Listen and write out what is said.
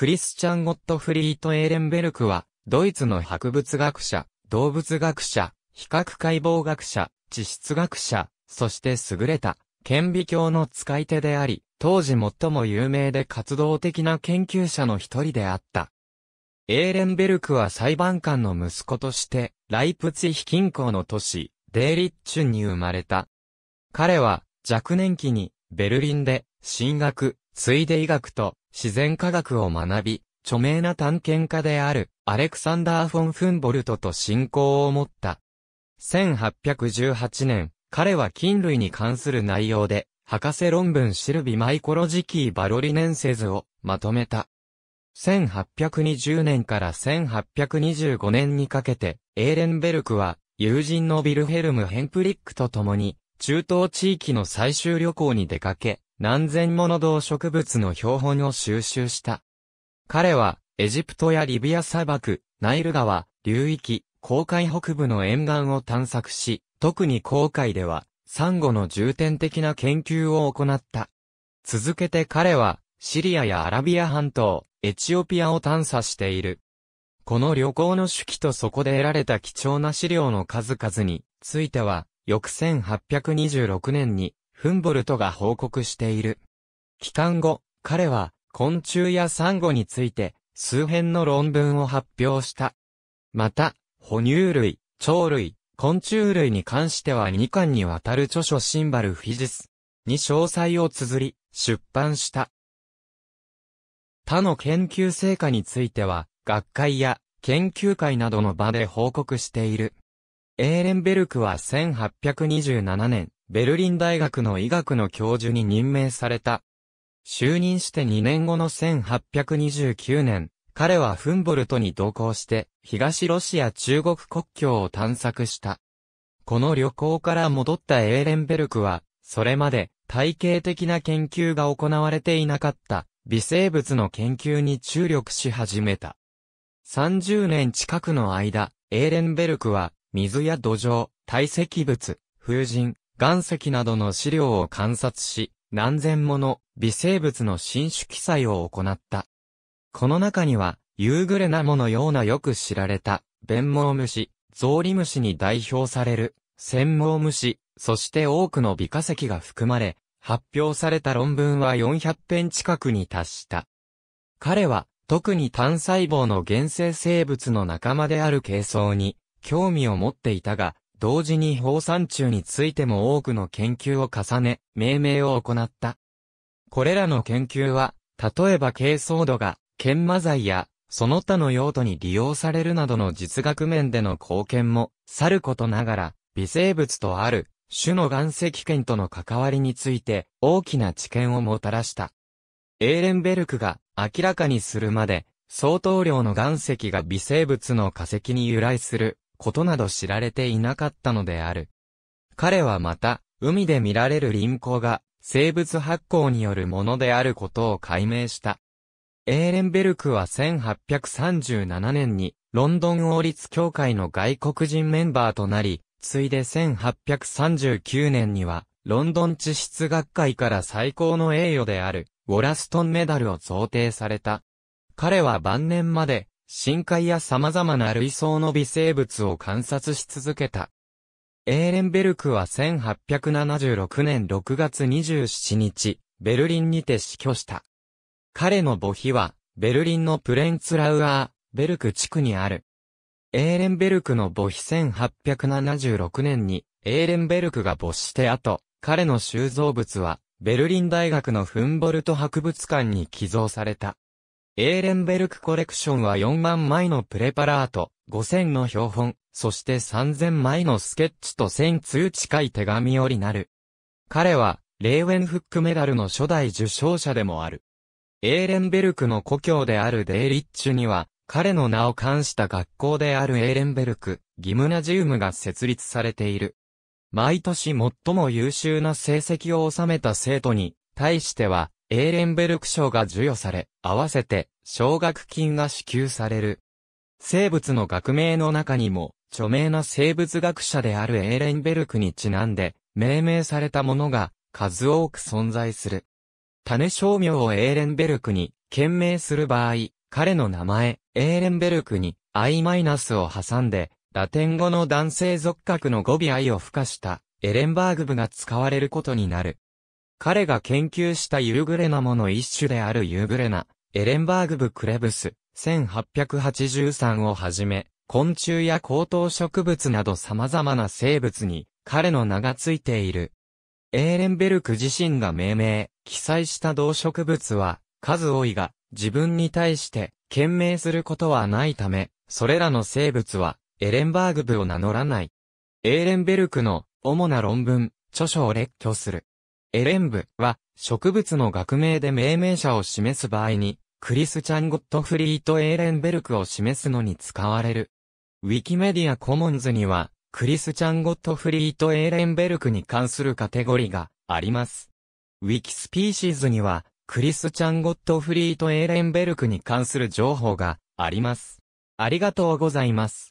クリスチャン・ゴットフリート・エーレンベルクは、ドイツの博物学者、動物学者、比較解剖学者、地質学者、そして優れた、顕微鏡の使い手であり、当時最も有名で活動的な研究者の一人であった。エーレンベルクは裁判官の息子として、ライプツィヒ近郊の都市、デーリッチュンに生まれた。彼は、若年期に、ベルリンで、進学、ついで医学と、自然科学を学び、著名な探検家である、アレクサンダー・フォン・フンボルトと信仰を持った。1818年、彼は菌類に関する内容で、博士論文シルビマイコロジキー・バロリネンセズをまとめた。1820年から1825年にかけて、エーレンベルクは、友人のビルヘルム・ヘンプリックと共に、中東地域の最終旅行に出かけ、何千もの動植物の標本を収集した。彼は、エジプトやリビア砂漠、ナイル川、流域、航海北部の沿岸を探索し、特に航海では、サンゴの重点的な研究を行った。続けて彼は、シリアやアラビア半島、エチオピアを探査している。この旅行の手記とそこで得られた貴重な資料の数々については、翌1826年にフンボルトが報告している。帰還後、彼は昆虫やサンゴについて数編の論文を発表した。また、哺乳類、鳥類、昆虫類に関しては2巻にわたる著書シンバルフィジスに詳細を綴り出版した。他の研究成果については学会や研究会などの場で報告している。エーレンベルクは1827年、ベルリン大学の医学の教授に任命された。就任して2年後の1829年、彼はフンボルトに同行して、東ロシア中国国境を探索した。この旅行から戻ったエーレンベルクは、それまで体系的な研究が行われていなかった微生物の研究に注力し始めた。30年近くの間、エーレンベルクは水や土壌、堆積物、風神、岩石などの資料を観察し、何千もの微生物の新種記載を行った。この中には、夕暮れなものようなよく知られた、弁毛虫、ゾウリムシに代表される、専毛虫、そして多くの微化石が含まれ、発表された論文は400編近くに達した。彼は、特に単細胞の原生生物の仲間である形相に、興味を持っていたが、同時に放散虫についても多くの研究を重ね、命名を行った。これらの研究は、例えば軽層度が、研磨剤や、その他の用途に利用されるなどの実学面での貢献も、さることながら、微生物とある、種の岩石圏との関わりについて、大きな知見をもたらした。エーレンベルクが明らかにするまで、相当量の岩石が微生物の化石に由来することなど知られていなかったのである。彼はまた、海で見られる輪行が、生物発光によるものであることを解明した。エーレンベルクは1837年に、ロンドン王立協会の外国人メンバーとなり、ついで1839年には、ロンドン地質学会から最高の栄誉である、ウォラストンメダルを贈呈された。彼は晩年まで、深海や様々な類層の微生物を観察し続けた。エーレンベルクは1876年6月27日、ベルリンにて死去した。彼の墓碑は、ベルリンのプレンツラウアー、ベルク地区にある。エーレンベルクの墓碑1876年に、エーレンベルクが没して後、彼の収蔵物は、ベルリン大学のフンボルト博物館に寄贈された。エーレンベルクコレクションは4万枚のプレパラート、5000の標本、そして3000枚のスケッチと1000通近い手紙よりなる。彼は、レーウェンフックメダルの初代受賞者でもある。エーレンベルクの故郷であるデイリッチュには、彼の名を冠した学校であるエーレンベルク、ギムナジウムが設立されている。毎年最も優秀な成績を収めた生徒に、対しては、エーレンベルク賞が授与され、合わせて奨学金が支給される。生物の学名の中にも、著名な生物学者であるエーレンベルクにちなんで、命名されたものが数多く存在する。種商名をエーレンベルクに懸命する場合、彼の名前、エーレンベルクに I- を挟んで、ラテン語の男性属格の語尾 I を付加したエレンバーグ部が使われることになる。彼が研究したユーグレナモの一種であるユーグレナ、エレンバーグブ・クレブス、1883をはじめ、昆虫や高等植物など様々な生物に彼の名がついている。エーレンベルク自身が命名、記載した動植物は、数多いが、自分に対して、懸命することはないため、それらの生物は、エレンバーグブを名乗らない。エーレンベルクの、主な論文、著書を列挙する。エレンブは植物の学名で命名者を示す場合に、クリスチャン・ゴットフリート・エーレンベルクを示すのに使われる。ウィキメディア・コモンズには、クリスチャン・ゴットフリート・エーレンベルクに関するカテゴリーがあります。ウィキスピーシーズには、クリスチャン・ゴットフリート・エーレンベルクに関する情報があります。ありがとうございます。